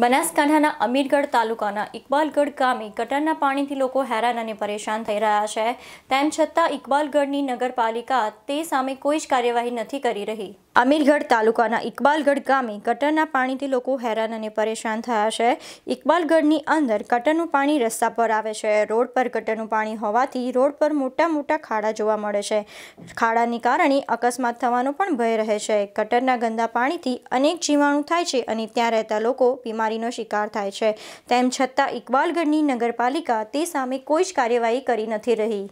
બનાસકાંઠાના અમીરગઢ તાલુકાના ઇકબાલગઢ ગામે ગટરના પાણીથી લોકો હેરાન અને પરેશાન થઈ રહ્યા છે તેમ છતાં ઇકબાલગઢની નગરપાલિકા તે સામે કોઈ જ કાર્યવાહી નથી કરી રહી અમીરગઢ તાલુકાના ઇકબાલગઢ ગામે ગટરના પાણીથી લોકો હેરાન અને પરેશાન થયા છે ઇકબાલગઢની અંદર ગટરનું પાણી રસ્તા પર આવે છે રોડ પર ગટરનું પાણી હોવાથી રોડ પર મોટા મોટા ખાડા જોવા મળે છે ખાડાને કારણે અકસ્માત થવાનો પણ ભય રહે છે ગટરના ગંદા પાણીથી અનેક જીવાણુ થાય છે અને ત્યાં રહેતા લોકો બીમાર મારામારીનો શિકાર થાય છે તેમ છતાં ઇકબાલગઢની નગરપાલિકા તે સામે કોઈ જ કાર્યવાહી કરી નથી રહી